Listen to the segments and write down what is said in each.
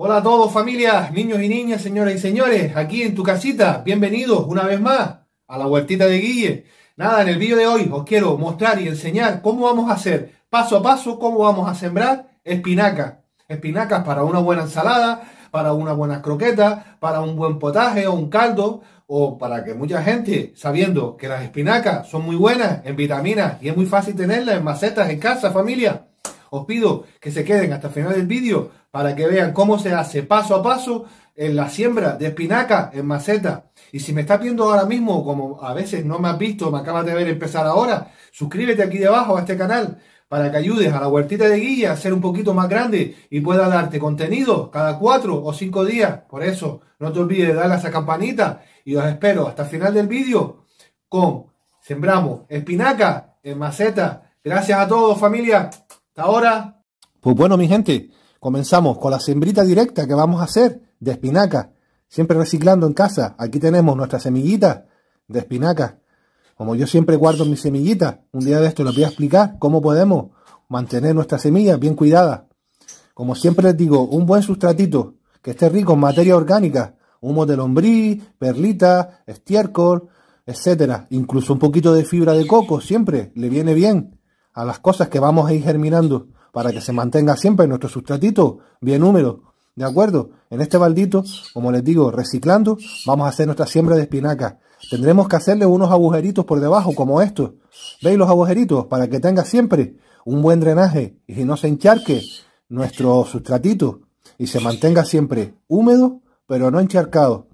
Hola a todos, familias, niños y niñas, señoras y señores, aquí en tu casita, bienvenidos una vez más a la huertita de Guille. Nada, en el vídeo de hoy os quiero mostrar y enseñar cómo vamos a hacer paso a paso, cómo vamos a sembrar espinacas. Espinacas para una buena ensalada, para una buena croqueta, para un buen potaje o un caldo, o para que mucha gente, sabiendo que las espinacas son muy buenas en vitaminas y es muy fácil tenerlas en macetas en casa, familia. Os pido que se queden hasta el final del vídeo para que vean cómo se hace paso a paso en la siembra de espinaca en maceta. Y si me estás viendo ahora mismo, como a veces no me has visto, me acabas de ver empezar ahora, suscríbete aquí debajo a este canal para que ayudes a la huertita de guía a ser un poquito más grande y pueda darte contenido cada cuatro o cinco días. Por eso, no te olvides de darle a esa campanita y los espero hasta el final del vídeo con Sembramos espinaca en maceta. Gracias a todos, familia. Hasta ahora. Pues bueno, mi gente. Comenzamos con la sembrita directa que vamos a hacer de espinaca. Siempre reciclando en casa. Aquí tenemos nuestra semillita de espinaca. Como yo siempre guardo mis semillitas, un día de esto les voy a explicar cómo podemos mantener nuestra semilla bien cuidadas. Como siempre les digo, un buen sustratito que esté rico en materia orgánica, humo de lombriz, perlita, estiércol, etcétera, incluso un poquito de fibra de coco siempre le viene bien a las cosas que vamos a ir germinando para que se mantenga siempre nuestro sustratito bien húmedo. ¿De acuerdo? En este baldito, como les digo, reciclando, vamos a hacer nuestra siembra de espinaca. Tendremos que hacerle unos agujeritos por debajo, como estos. ¿Veis los agujeritos? Para que tenga siempre un buen drenaje y no se encharque nuestro sustratito y se mantenga siempre húmedo, pero no encharcado.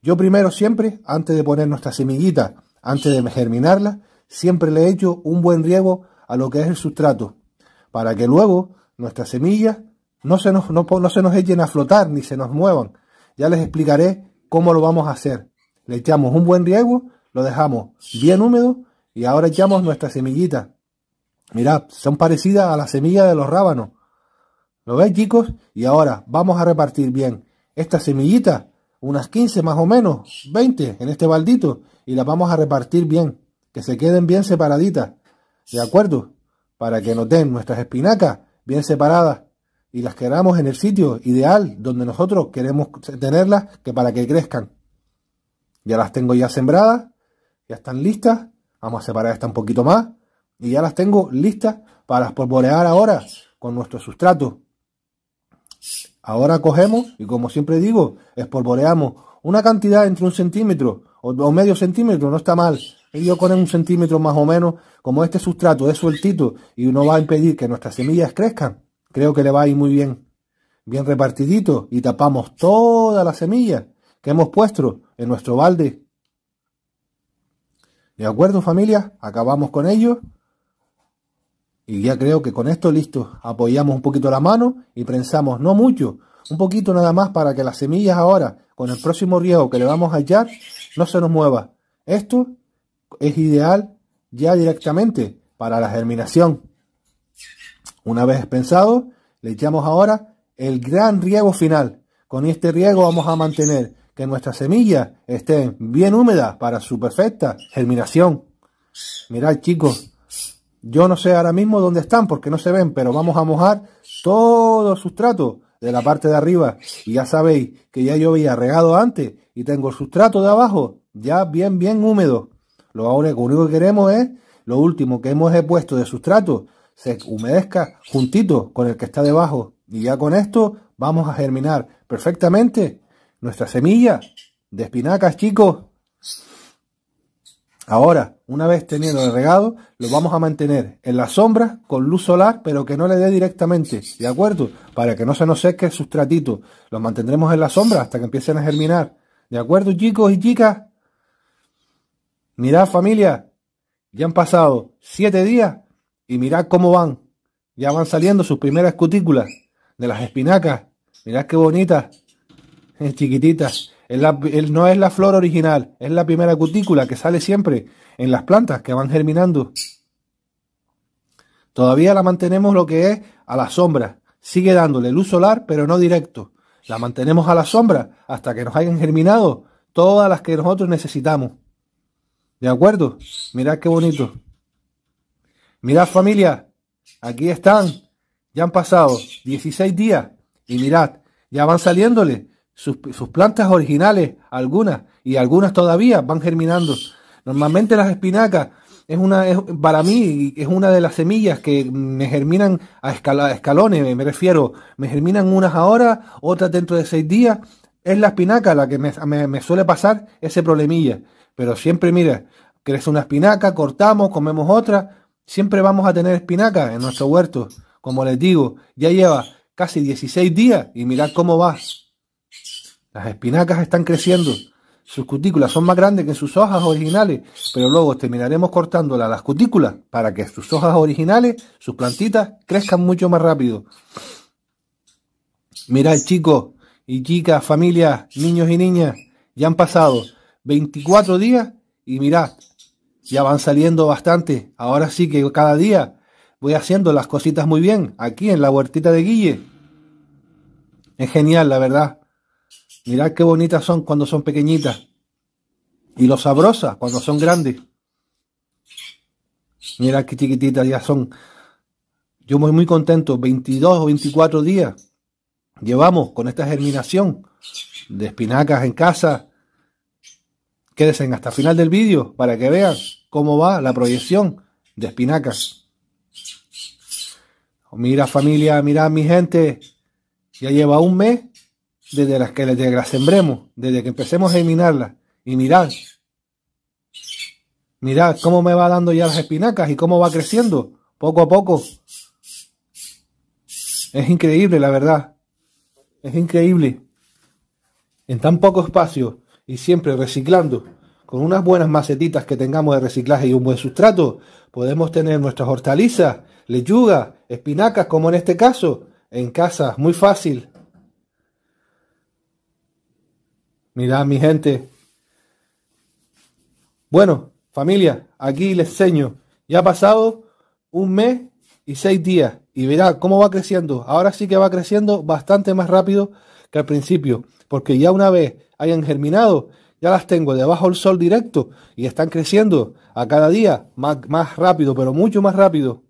Yo primero siempre, antes de poner nuestra semillita, antes de germinarla, siempre le echo un buen riego a lo que es el sustrato para que luego nuestras semillas no se nos, no, se nos echen a flotar ni se nos muevan. Ya les explicaré cómo lo vamos a hacer. Le echamos un buen riego, lo dejamos bien húmedo y ahora echamos nuestras semillitas. Mirad, son parecidas a las semillas de los rábanos. ¿Lo veis chicos? Y ahora vamos a repartir bien estas semillitas, unas 15 más o menos, 20 en este baldito, y las vamos a repartir bien, que se queden bien separaditas. ¿De acuerdo? para que nos den nuestras espinacas bien separadas y las queramos en el sitio ideal donde nosotros queremos tenerlas, que para que crezcan. Ya las tengo ya sembradas, ya están listas, vamos a separar esta un poquito más y ya las tengo listas para espolvorear ahora con nuestro sustrato. Ahora cogemos y como siempre digo, espolvoreamos una cantidad entre un centímetro o, medio centímetro, no está mal. Ellos con un centímetro más o menos, como este sustrato es sueltito y no va a impedir que nuestras semillas crezcan, creo que le va a ir muy bien. Bien repartidito y tapamos todas las semillas que hemos puesto en nuestro balde. ¿De acuerdo familia? Acabamos con ello. Y ya creo que con esto listo. Apoyamos un poquito la mano y prensamos no mucho, un poquito nada más para que las semillas ahora, con el próximo riego que le vamos a echar, no se nos mueva. Esto es ideal ya directamente para la germinación. Una vez pensado, le echamos ahora el gran riego final. Con este riego vamos a mantener que nuestras semillas estén bien húmedas para su perfecta germinación. Mirad chicos, yo no sé ahora mismo dónde están porque no se ven, pero vamos a mojar todo el sustrato de la parte de arriba. Y ya sabéis que ya yo había regado antes y tengo el sustrato de abajo ya bien, bien húmedo. Lo único que queremos es lo último que hemos puesto de sustrato se humedezca juntito con el que está debajo. Y ya con esto vamos a germinar perfectamente nuestra semilla de espinacas, chicos. Ahora, una vez teniendo el regado, lo vamos a mantener en la sombra con luz solar, pero que no le dé directamente, ¿de acuerdo? Para que no se nos seque el sustratito. lo mantendremos en la sombra hasta que empiecen a germinar. ¿De acuerdo, chicos y chicas? Mirad, familia, ya han pasado siete días y mirad cómo van. Ya van saliendo sus primeras cutículas de las espinacas. Mirad qué bonitas, eh, chiquititas no es la flor original, es la primera cutícula que sale siempre en las plantas que van germinando. Todavía la mantenemos lo que es a la sombra. Sigue dándole luz solar, pero no directo. La mantenemos a la sombra hasta que nos hayan germinado todas las que nosotros necesitamos. ¿De acuerdo? Mirad qué bonito. Mirad familia, aquí están. Ya han pasado 16 días y mirad, ya van saliéndole sus, plantas originales, algunas, y algunas todavía van germinando. Normalmente las espinacas, es una, para mí, es una de las semillas que me germinan a, escalones, me, refiero, me germinan unas ahora, otras dentro de seis días. Es la espinaca la que me, suele pasar ese problemilla. Pero siempre, mira, crece una espinaca, cortamos, comemos otra, siempre vamos a tener espinaca en nuestro huerto. Como les digo, ya lleva casi 16 días y mirad cómo va las espinacas están creciendo. Sus cutículas son más grandes que sus hojas originales, pero luego terminaremos cortándolas las cutículas para que sus hojas originales, sus plantitas, crezcan mucho más rápido. Mirad, chicos y chicas, familias, niños y niñas, ya han pasado 24 días y mirad, ya van saliendo bastante. Ahora sí que cada día voy haciendo las cositas muy bien aquí en la huertita de Guille. Es genial, la verdad. Mirad qué bonitas son cuando son pequeñitas. Y lo sabrosas cuando son grandes. Mirad qué chiquititas ya son. Yo muy, muy contento. 22 o 24 días llevamos con esta germinación de espinacas en casa. Quédense hasta el final del vídeo para que vean cómo va la proyección de espinacas. Mira familia, mira mi gente, ya lleva un mes desde las que las sembremos, desde que empecemos a eliminarlas. Y mirad, mirad cómo me va dando ya las espinacas y cómo va creciendo poco a poco. Es increíble, la verdad. Es increíble. En tan poco espacio y siempre reciclando, con unas buenas macetitas que tengamos de reciclaje y un buen sustrato, podemos tener nuestras hortalizas, lechugas, espinacas, como en este caso, en casa, muy fácil. Mirad, mi gente. Bueno, familia, aquí les enseño. Ya ha pasado un mes y seis días. Y verá cómo va creciendo. Ahora sí que va creciendo bastante más rápido que al principio. Porque ya una vez hayan germinado, ya las tengo debajo del sol directo y están creciendo a cada día más, más rápido, pero mucho más rápido.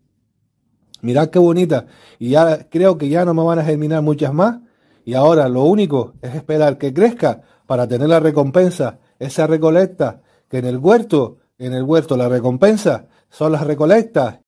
Mirad qué bonita. Y ya creo que ya no me van a germinar muchas más. Y ahora lo único es esperar que crezca para tener la recompensa, esa recolecta, que en el huerto, en el huerto la recompensa son las recolectas